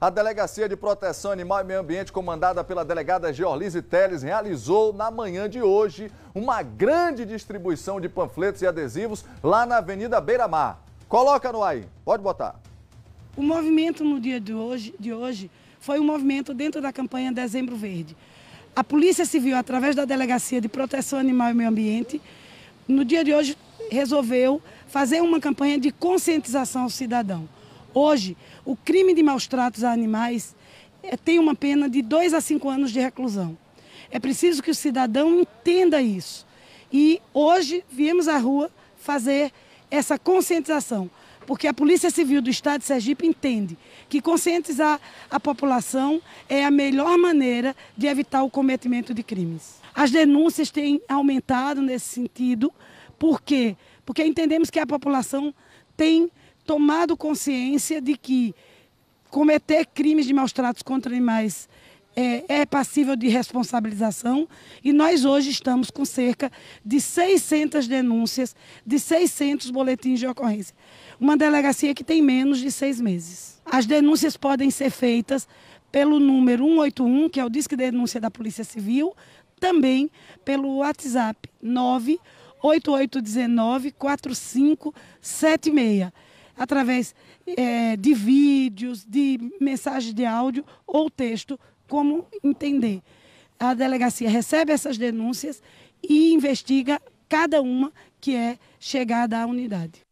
A Delegacia de Proteção Animal e Meio Ambiente, comandada pela delegada Georlise Teles, realizou na manhã de hoje uma grande distribuição de panfletos e adesivos lá na Avenida Beira Mar. Coloca no aí, pode botar. O movimento no dia de hoje, de hoje foi um movimento dentro da campanha Dezembro Verde. A Polícia Civil, através da Delegacia de Proteção Animal e Meio Ambiente, no dia de hoje resolveu fazer uma campanha de conscientização ao cidadão. Hoje, o crime de maus tratos a animais eh, tem uma pena de 2 a 5 anos de reclusão. É preciso que o cidadão entenda isso. E hoje viemos à rua fazer essa conscientização, porque a Polícia Civil do Estado de Sergipe entende que conscientizar a população é a melhor maneira de evitar o cometimento de crimes. As denúncias têm aumentado nesse sentido, por quê? Porque entendemos que a população tem tomado consciência de que cometer crimes de maus tratos contra animais é, é, passível de responsabilização e nós hoje estamos com cerca de 600 denúncias, de 600 boletins de ocorrência. Uma delegacia que tem menos de seis meses. As denúncias podem ser feitas pelo número 181, que é o Disque de Denúncia da Polícia Civil, também pelo WhatsApp 98819 4576 através é, de vídeos, de mensagens de áudio ou texto, como entender. A delegacia recebe essas denúncias e investiga cada uma que é chegada à unidade.